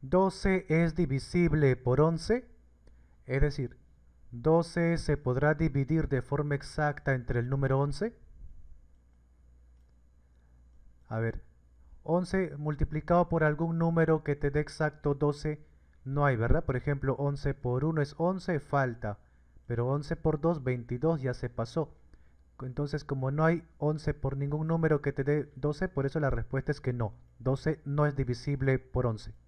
12 es divisible por 11, es decir, 12 se podrá dividir de forma exacta entre el número 11. A ver, 11 multiplicado por algún número que te dé exacto 12 no hay, ¿verdad? Por ejemplo, 11 por 1 es 11, falta, pero 11 por 2, 22, ya se pasó. Entonces, como no hay 11 por ningún número que te dé 12, por eso la respuesta es que no, 12 no es divisible por 11.